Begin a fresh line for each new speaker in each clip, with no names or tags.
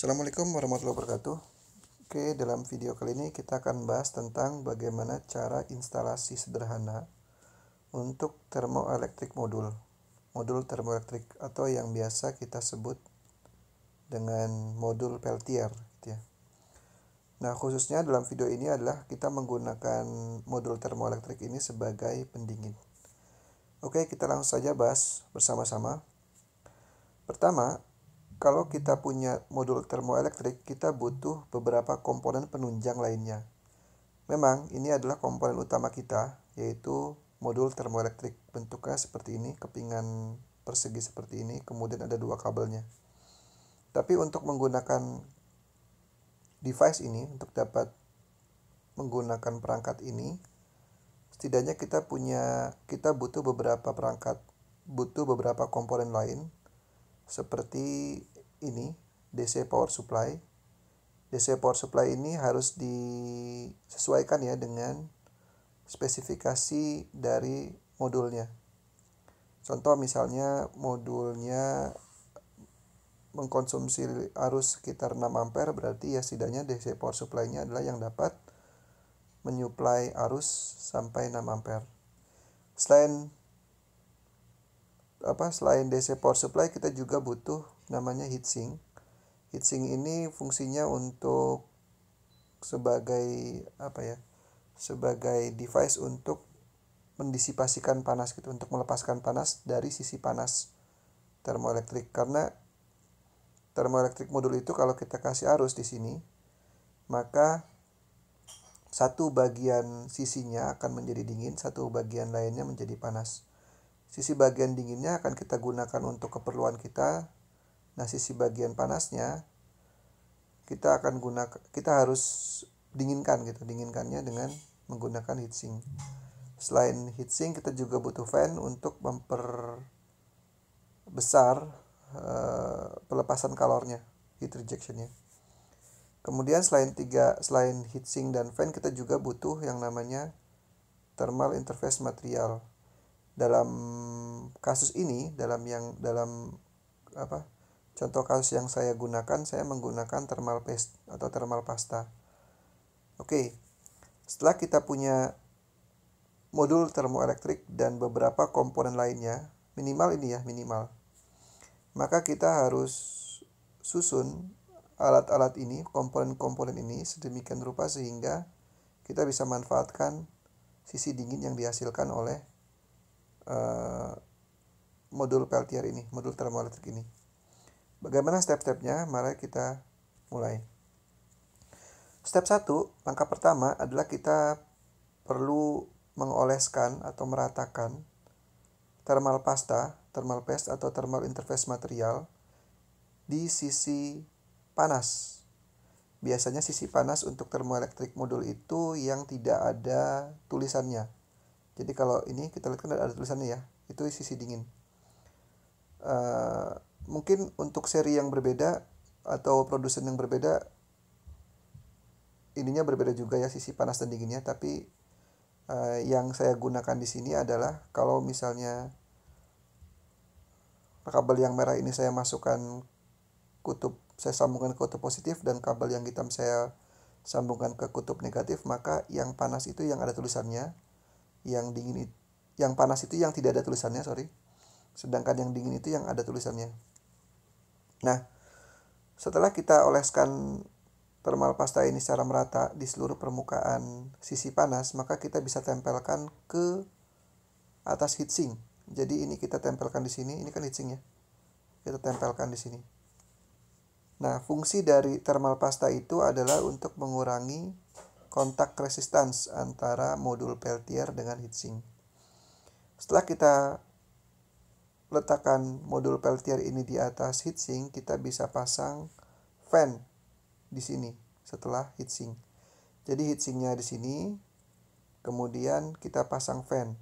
Assalamualaikum warahmatullahi wabarakatuh. Oke, dalam video kali ini kita akan bahas tentang bagaimana cara instalasi sederhana untuk termoelektrik modul, modul termoelektrik atau yang biasa kita sebut dengan modul Peltier gitu ya. Nah, khususnya dalam video ini adalah kita menggunakan modul termoelektrik ini sebagai pendingin. Oke, kita langsung saja bahas bersama-sama. Pertama, kalau kita punya modul termoelektrik, kita butuh beberapa komponen penunjang lainnya. Memang ini adalah komponen utama kita, yaitu modul termoelektrik. Bentuknya seperti ini, kepingan persegi seperti ini, kemudian ada dua kabelnya. Tapi untuk menggunakan device ini, untuk dapat menggunakan perangkat ini, setidaknya kita punya kita butuh beberapa perangkat, butuh beberapa komponen lain seperti ini DC power supply. DC power supply ini harus disesuaikan ya dengan spesifikasi dari modulnya. Contoh misalnya modulnya mengkonsumsi arus sekitar 6 ampere berarti ya setidaknya DC power supply-nya adalah yang dapat menyuplai arus sampai 6 ampere. Selain apa selain DC power supply kita juga butuh namanya heatsink. Heatsink ini fungsinya untuk sebagai apa ya? Sebagai device untuk mendisipasikan panas gitu, untuk melepaskan panas dari sisi panas termoelektrik karena termoelektrik modul itu kalau kita kasih arus di sini maka satu bagian sisinya akan menjadi dingin, satu bagian lainnya menjadi panas. Sisi bagian dinginnya akan kita gunakan untuk keperluan kita, Nah, sisi bagian panasnya kita akan guna kita harus dinginkan gitu, dinginkannya dengan menggunakan heatsink. Selain heatsink, kita juga butuh fan untuk memperbesar uh, pelepasan kalornya, heat rejectionnya. Kemudian selain tiga selain heatsink dan fan, kita juga butuh yang namanya thermal interface material. Dalam kasus ini, dalam yang dalam apa? Contoh kasus yang saya gunakan, saya menggunakan thermal paste atau thermal pasta. Oke, setelah kita punya modul termoelektrik dan beberapa komponen lainnya, minimal ini ya, minimal. Maka kita harus susun alat-alat ini, komponen-komponen ini sedemikian rupa sehingga kita bisa manfaatkan sisi dingin yang dihasilkan oleh uh, modul Peltier ini, modul termoelektrik ini. Bagaimana step-stepnya? Mari kita mulai. Step 1, langkah pertama adalah kita perlu mengoleskan atau meratakan thermal pasta, thermal paste atau thermal interface material di sisi panas. Biasanya sisi panas untuk termoelektrik modul itu yang tidak ada tulisannya. Jadi kalau ini kita lihat kan ada tulisannya ya, itu sisi dingin. Eh, mungkin untuk seri yang berbeda atau produsen yang berbeda ininya berbeda juga ya sisi panas dan dinginnya tapi uh, yang saya gunakan di sini adalah kalau misalnya kabel yang merah ini saya masukkan kutub saya sambungkan ke kutub positif dan kabel yang hitam saya sambungkan ke kutub negatif maka yang panas itu yang ada tulisannya yang dingin itu yang panas itu yang tidak ada tulisannya sorry sedangkan yang dingin itu yang ada tulisannya Nah, setelah kita oleskan thermal pasta ini secara merata di seluruh permukaan sisi panas, maka kita bisa tempelkan ke atas heatsink. Jadi ini kita tempelkan di sini, ini kan heatsink ya. Kita tempelkan di sini. Nah, fungsi dari thermal pasta itu adalah untuk mengurangi kontak resistance antara modul Peltier dengan heatsink. Setelah kita letakkan modul Peltier ini di atas heatsink, kita bisa pasang fan di sini setelah heatsink. Jadi heatsinknya di sini, kemudian kita pasang fan.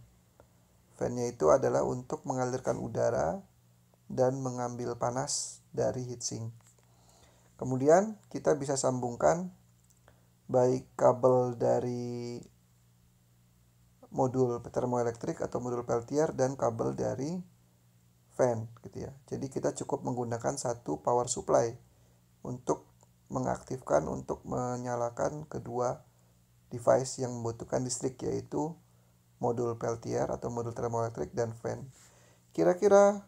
Fannya itu adalah untuk mengalirkan udara dan mengambil panas dari heatsink. Kemudian kita bisa sambungkan baik kabel dari modul termoelektrik atau modul Peltier dan kabel dari fan gitu ya. Jadi kita cukup menggunakan satu power supply untuk mengaktifkan untuk menyalakan kedua device yang membutuhkan listrik yaitu modul Peltier atau modul termoelektrik dan fan. Kira-kira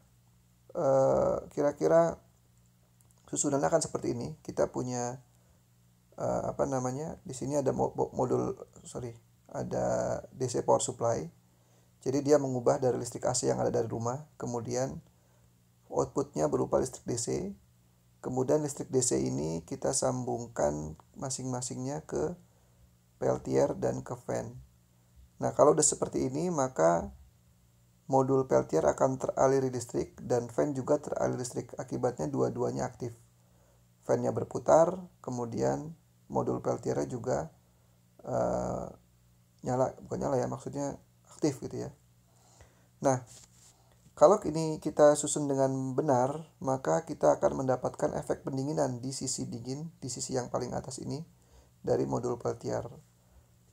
eh, kira-kira susunannya akan seperti ini. Kita punya eh, apa namanya? Di sini ada modul sorry ada DC power supply jadi dia mengubah dari listrik AC yang ada dari rumah, kemudian outputnya berupa listrik DC. Kemudian listrik DC ini kita sambungkan masing-masingnya ke peltier dan ke fan. Nah kalau udah seperti ini maka modul peltier akan teraliri listrik dan fan juga teraliri listrik. Akibatnya dua-duanya aktif. Fannya berputar, kemudian modul peltiernya juga uh, nyala, bukan nyala ya maksudnya aktif gitu ya. Nah, kalau ini kita susun dengan benar, maka kita akan mendapatkan efek pendinginan di sisi dingin, di sisi yang paling atas ini dari modul peltiar.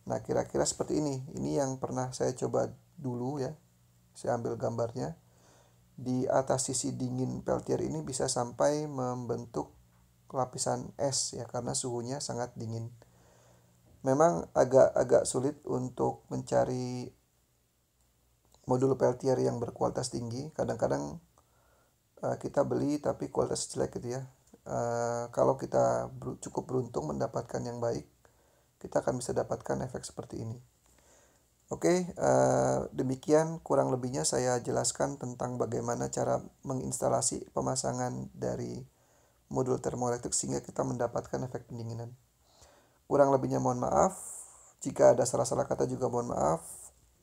Nah, kira-kira seperti ini. Ini yang pernah saya coba dulu ya. Saya ambil gambarnya. Di atas sisi dingin peltier ini bisa sampai membentuk lapisan es ya karena suhunya sangat dingin. Memang agak-agak sulit untuk mencari modul peltier yang berkualitas tinggi kadang-kadang uh, kita beli tapi kualitas jelek gitu ya uh, kalau kita ber cukup beruntung mendapatkan yang baik kita akan bisa dapatkan efek seperti ini oke okay, uh, eh, demikian kurang lebihnya saya jelaskan tentang bagaimana cara menginstalasi pemasangan dari modul termoelektrik sehingga kita mendapatkan efek pendinginan kurang lebihnya mohon maaf jika ada salah-salah kata juga mohon maaf